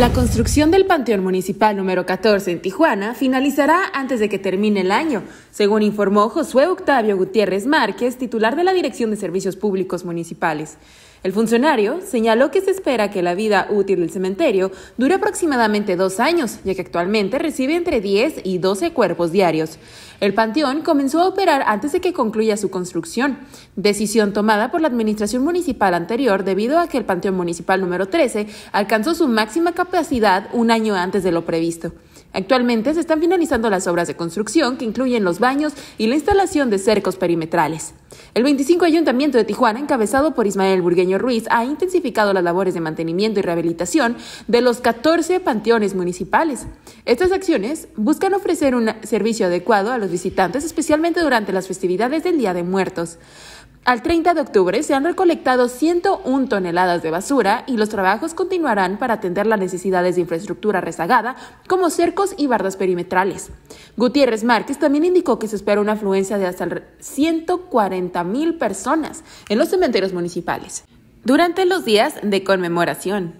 La construcción del Panteón Municipal número 14 en Tijuana finalizará antes de que termine el año, según informó Josué Octavio Gutiérrez Márquez, titular de la Dirección de Servicios Públicos Municipales. El funcionario señaló que se espera que la vida útil del cementerio dure aproximadamente dos años, ya que actualmente recibe entre 10 y 12 cuerpos diarios. El panteón comenzó a operar antes de que concluya su construcción, decisión tomada por la administración municipal anterior debido a que el panteón municipal número 13 alcanzó su máxima capacidad capacidad un año antes de lo previsto. Actualmente se están finalizando las obras de construcción que incluyen los baños y la instalación de cercos perimetrales. El 25 Ayuntamiento de Tijuana, encabezado por Ismael Burgueño Ruiz, ha intensificado las labores de mantenimiento y rehabilitación de los 14 panteones municipales. Estas acciones buscan ofrecer un servicio adecuado a los visitantes, especialmente durante las festividades del Día de Muertos. Al 30 de octubre se han recolectado 101 toneladas de basura y los trabajos continuarán para atender las necesidades de infraestructura rezagada, como cercos y bardas perimetrales. Gutiérrez Márquez también indicó que se espera una afluencia de hasta 140 mil personas en los cementerios municipales durante los días de conmemoración.